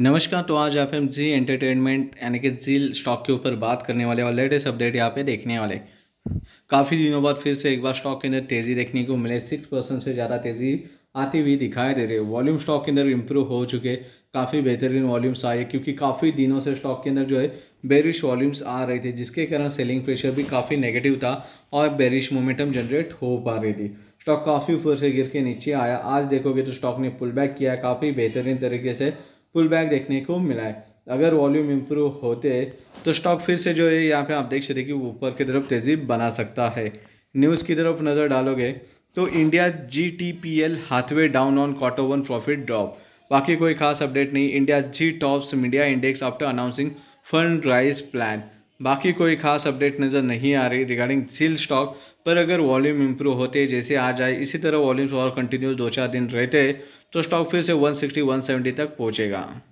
नमस्कार तो आज आप हम जी एंटरटेनमेंट यानी कि जी स्टॉक के ऊपर बात करने वाले और लेटेस्ट अपडेट यहाँ पे देखने वाले काफ़ी दिनों बाद फिर से एक बार स्टॉक के अंदर तेज़ी देखने को मिले सिक्स परसेंट से ज़्यादा तेज़ी आती हुई दिखाई दे रही है वॉल्यूम स्टॉक के अंदर इम्प्रूव हो चुके काफ़ी बेहतरीन वॉल्यूम्स आए क्योंकि काफ़ी दिनों से स्टॉक के अंदर जो है बेरिश वॉल्यूम्स आ रहे थे जिसके कारण सेलिंग प्रेशर भी काफ़ी नेगेटिव था और बेरिश मोमेंटम जनरेट हो पा रही थी स्टॉक काफ़ी ऊपर से गिर के नीचे आया आज देखोगे तो स्टॉक ने पुल बैक किया काफ़ी बेहतरीन तरीके से पुल बैक देखने को मिला है अगर वॉल्यूम इम्प्रूव होते तो स्टॉक फिर से जो है यहाँ पे आप देख सकते कि ऊपर की तरफ तेज़ी बना सकता है न्यूज़ की तरफ नज़र डालोगे तो India G T P L Hathway down on quarter one profit drop बाकी कोई खास अपडेट नहीं India G tops media index after announcing fund raise plan बाकी कोई खास अपडेट नज़र नहीं आ रही रिगार्डिंग सील स्टॉक पर अगर वॉल्यूम इंप्रूव होते जैसे आ जाए इसी तरह वॉल्यूम्स और कंटिन्यूस दो चार दिन रहते तो स्टॉक फिर से 160 170 तक पहुंचेगा